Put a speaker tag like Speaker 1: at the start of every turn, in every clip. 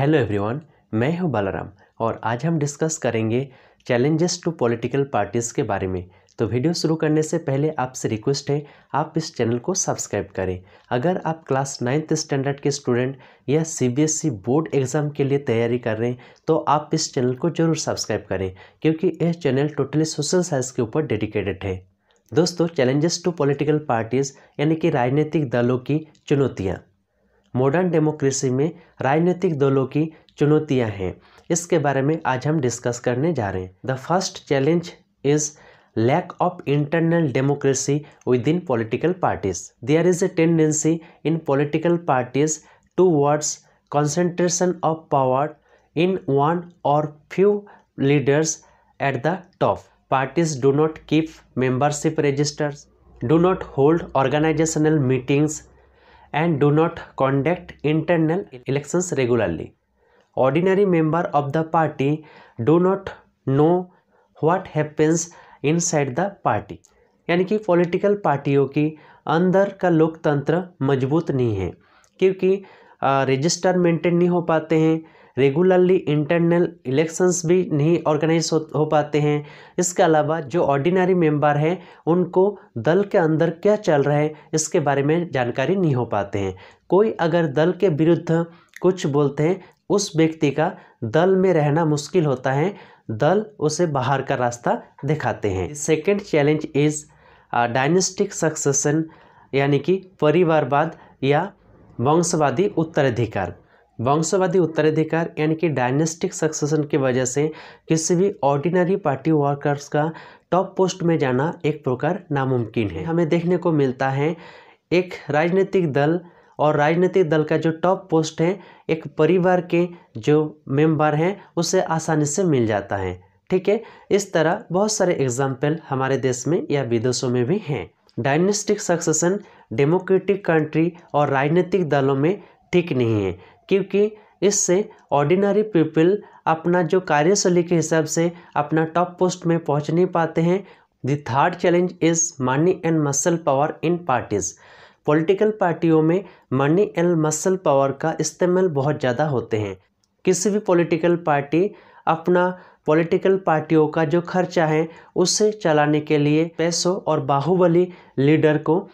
Speaker 1: Hello everyone मैं हूं बालाराम और आज हम डिस्कस करेंगे चैलेंजेस टू पॉलिटिकल पार्टीज़ के बारे में तो वीडियो शुरू करने से पहले आपसे रिक्वेस्ट है आप इस चैनल को सब्सक्राइब करें अगर आप क्लास नाइन्थ स्टैंडर्ड के स्टूडेंट या सीबीएसई बोर्ड एग्ज़ाम के लिए तैयारी कर रहे हैं तो आप इस चैनल को ज़रूर सब्सक्राइब करें क्योंकि यह चैनल टोटली सोशल साइंस के ऊपर डेडिकेटेड है दोस्तों चैलेंजेस टू पॉलिटिकल पार्टीज़ यानी कि राजनीतिक दलों की चुनौतियाँ मॉडर्न डेमोक्रेसी में राजनीतिक दलों की चुनौतियां हैं इसके बारे में आज हम डिस्कस करने जा रहे हैं the first challenge is lack of internal democracy within political parties there is a tendency in political parties towards concentration of power in one or few leaders at the top parties do not keep membership registers do not hold organisational meetings and do not conduct internal elections regularly ordinary member of the party do not know what happens inside the party यानी कि political पार्टियों की अंदर का लोकतंत्र मजबूत नहीं है क्योंकि रजिस्टर मेंटेन नहीं हो पाते हैं रेगुलरली इंटरनल इलेक्शंस भी नहीं ऑर्गेनाइज हो, हो पाते हैं इसके अलावा जो ऑर्डिनरी मेंबर हैं उनको दल के अंदर क्या चल रहा है इसके बारे में जानकारी नहीं हो पाते हैं कोई अगर दल के विरुद्ध कुछ बोलते हैं उस व्यक्ति का दल में रहना मुश्किल होता है दल उसे बाहर का रास्ता दिखाते हैं second challenge is dynastic succession यानी कि परिवारवाद या वंशवादी उत्तराधिकार वंशवादी उत्तराधिकार यानी कि डायनेस्टिक सक्सेशन की वजह से किसी भी ऑर्डिनरी पार्टी वर्कर्स का टॉप पोस्ट में जाना एक प्रकार नामुमकिन है हमें देखने को मिलता है एक राजनीतिक दल और राजनीतिक दल का जो टॉप पोस्ट है एक परिवार के जो मेंबर हैं उसे आसानी से मिल जाता है ठीक है इस तरह बहुत सारे एग्जाम्पल हमारे देश में या विदेशों में भी हैं डायनेस्टिक सक्सेशन डेमोक्रेटिक कंट्री और राजनीतिक दलों में ठीक नहीं है क्योंकि इससे ऑर्डिनरी पीपल अपना जो कार्यशैली के हिसाब से अपना टॉप पोस्ट में पहुंच नहीं पाते हैं the third challenge is money and muscle power in parties political पार्टियों में मनी एंड मसल पावर का इस्तेमाल बहुत ज़्यादा होते हैं किसी भी पॉलिटिकल पार्टी अपना पॉलिटिकल पार्टियों का जो खर्चा है उससे चलाने के लिए पैसों और बाहुबली लीडर को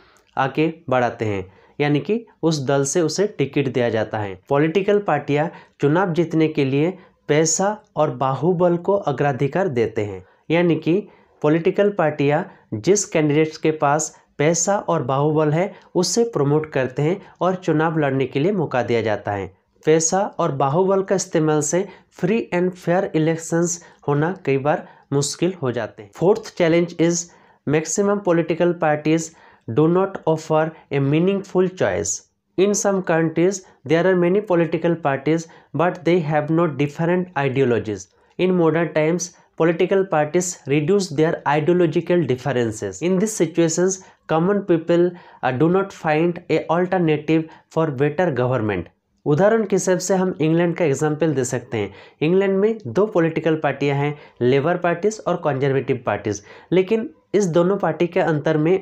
Speaker 1: आगे बढ़ाते हैं यानी कि उस दल से उसे टिकट दिया जाता है पॉलिटिकल पार्टियां चुनाव जीतने के लिए पैसा और बाहुबल को अग्राधिकार देते हैं यानी कि पॉलिटिकल पार्टियां जिस कैंडिडेट्स के पास पैसा और बाहुबल है उससे प्रमोट करते हैं और चुनाव लड़ने के लिए मौका दिया जाता है पैसा और बाहुबल का इस्तेमाल से फ्री एंड फेयर इलेक्शंस होना कई बार मुश्किल हो जाते हैं fourth challenge is maximum political parties do not offer a meaningful choice. In some countries, there are many political parties, but they have no different ideologies. In modern times, political parties reduce their ideological differences. In these situations, common people uh, do not find a alternative for better government. उदाहरण के हिसाब से हम England का example दे सकते हैं England में दो पॉलिटिकल पार्टियां हैं लेबर पार्टीज और कंजर्वेटिव पार्टीज लेकिन इस दोनों पार्टी के अंतर में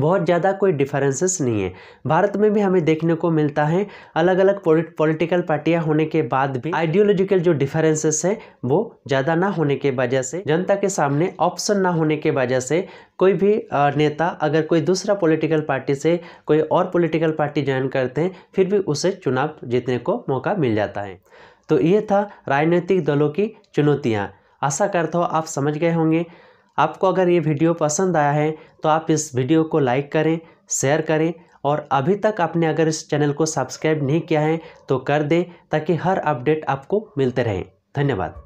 Speaker 1: बहुत ज़्यादा कोई डिफरेंसेस नहीं है भारत में भी हमें देखने को मिलता है अलग अलग पॉलिटिकल पार्टियां होने के बाद भी आइडियोलॉजिकल जो डिफरेंसेस है वो ज़्यादा ना होने के वजह से जनता के सामने ऑप्शन ना होने के वजह से कोई भी नेता अगर कोई दूसरा पॉलिटिकल पार्टी से कोई और पॉलिटिकल पार्टी ज्वाइन करते हैं फिर भी उसे चुनाव जीतने को मौका मिल जाता है तो ये था राजनीतिक दलों की चुनौतियाँ आशा करता हूँ आप समझ गए होंगे आपको अगर ये वीडियो पसंद आया है तो आप इस वीडियो को लाइक करें शेयर करें और अभी तक आपने अगर इस चैनल को सब्सक्राइब नहीं किया है तो कर दें ताकि हर अपडेट आपको मिलते रहें धन्यवाद